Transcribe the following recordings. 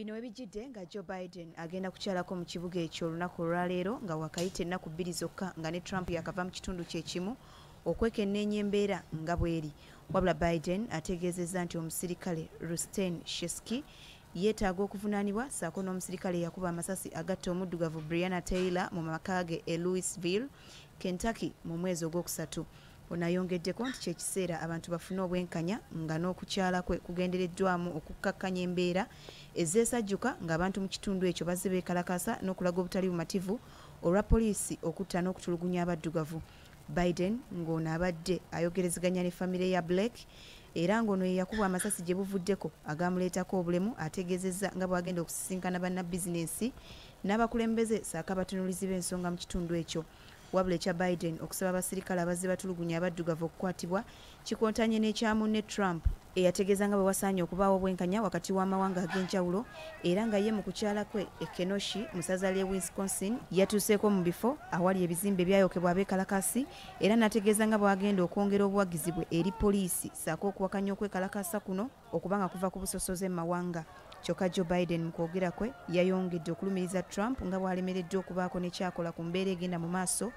bino ebijjidde nga joe biden agenda kukyalako mu kibuga ekyo olunaku olwaleero nga wakayita ennaku bbiri zokka nga ne trump yakava mu kitundu kyekimu okwekenneenya embeera nga bweri wabula biden ategeezezza nti omusirikale rustan sheski yeetaaga okuvunaanibwa saako n'omusirikale eyakuba amasasi agatta omuddugavu briana taylor mu makage e louisville kentucky mu mwezi ogwokusatu onayongeddeko nti kyekiseera abantu bafune obwenkanya nga n'okukyala kwe kugendereddwamu okukkakkanya embeera ezeesajjuka ng'abantu mu kitundu ekyo bazze beekalakasa n'okulaga obutali bumativu olwa poliisi okutta n'okutulugunya abaddugavu biden ng'ono abadde ayogerezeganya ne famire ya blake era ng'ono yeyakubwa amasasi gye buvuddeko agamuleetako obulemu ategeezezza nga bwagenda okusisinkana bannabizinensi n'abakulembeze saaka abatunulizi b'ensonga mu kitundu ekyo wabula ekya biden okusaba abasirikale abazze batulugunya abaddugavu okukwatibwa kikontanye n'ekyamu ne trump eyategeeza nga bwe wasaanye okubaawo obwenkanya wakati w'amawanga ag'enjawulo era nga ye mu kukyala kwe ekenoshi mu saza ly'e wisconsin yatuuseeko mu bifo awali ebizimbe ebyayokebwa ab'ekalakasi era n'ategeeza nga bwe wagenda okwongera obuwagizi bwe eri poliisi saako okuwakanya okwekalakasa kuno okubanga kuva ku busosoze mumawanga kyokka joe biden mukwogera kwe yayongedde okulumiriza trump nga bwalemeredde okubaako nekyakola ku mbeera egenda mu maaso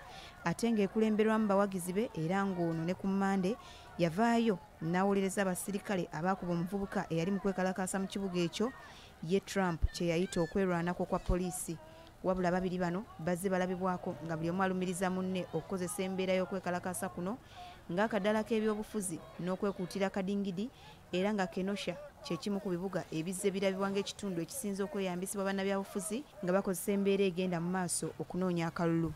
ate ngaekulemberwamu bawagizi be era ngaono ne ku mande yavaayo nawolereza abasirikale abaakuba omuvubuka eyali mukwekalakasa mu kibuga ekyo ye trump kyeyayita okwerwanako kwa poliisi wabula babiri bano bazze balabibwako nga buli omu alumiriza munne okukozesa embeera y'okwekalakasa kuno ng'akadala k'ebyobufuzi n'okwekuutira kadingidi era nga kenosha kyekimu ku bibuga ebizza ebirabibwa ng'ekitundu ekisinza okweyambisibwa bannabyabufuzi nga bakozesa embeera egenda mu maaso okunoonya akalulu